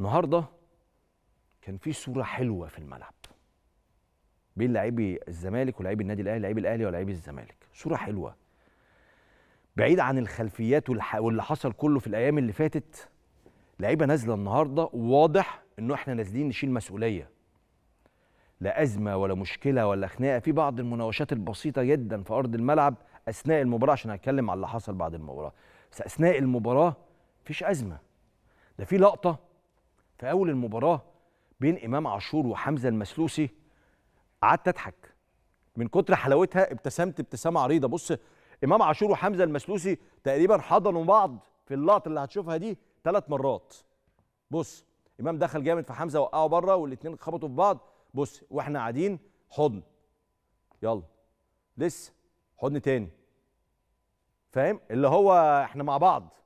النهارده كان في صوره حلوه في الملعب بين لاعبي الزمالك ولاعبي النادي الاهلي لاعبي الاهلي ولاعبي الزمالك صوره حلوه بعيد عن الخلفيات واللي حصل كله في الايام اللي فاتت لعيبه نازله النهارده واضح انه احنا نازلين نشيل مسؤوليه لا ازمه ولا مشكله ولا خناقه في بعض المناوشات البسيطه جدا في ارض الملعب اثناء المباراه عشان هتكلم على اللي حصل بعد المباراه بس اثناء المباراه مفيش ازمه ده في لقطه في اول المباراه بين امام عاشور وحمزه المسلوسي قعدت اضحك من كتر حلاوتها ابتسمت ابتسامه عريضه بص امام عاشور وحمزه المسلوسي تقريبا حضنوا بعض في اللقطه اللي هتشوفها دي ثلاث مرات بص امام دخل جامد في حمزه وقعه بره والاثنين خبطوا في بعض بص واحنا قاعدين حضن يلا لسه حضن تاني فاهم اللي هو احنا مع بعض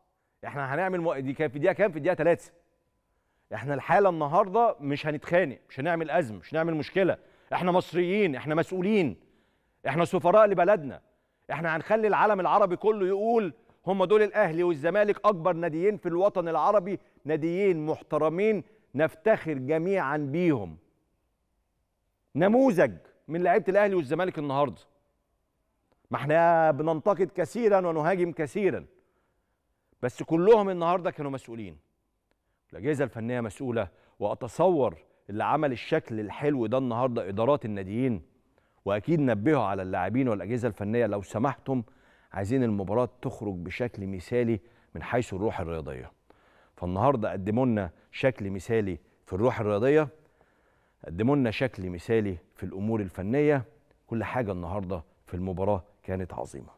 احنا هنعمل دي كان في دقيقه كام في الدقيقه ثلاثه احنا الحاله النهارده مش هنتخانق مش هنعمل ازمه مش هنعمل مشكله احنا مصريين احنا مسؤولين احنا سفراء لبلدنا احنا هنخلي العالم العربي كله يقول هم دول الاهلي والزمالك اكبر ناديين في الوطن العربي ناديين محترمين نفتخر جميعا بيهم نموذج من لعيبه الاهلي والزمالك النهارده ما احنا بننتقد كثيرا ونهاجم كثيرا بس كلهم النهارده كانوا مسؤولين الأجهزة الفنية مسؤولة وأتصور اللي عمل الشكل الحلو ده النهارده إدارات الناديين وأكيد نبهوا على اللاعبين والأجهزة الفنية لو سمحتم عايزين المباراة تخرج بشكل مثالي من حيث الروح الرياضية فالنهارده قدموا لنا شكل مثالي في الروح الرياضية قدموا لنا شكل مثالي في الأمور الفنية كل حاجة النهارده في المباراة كانت عظيمة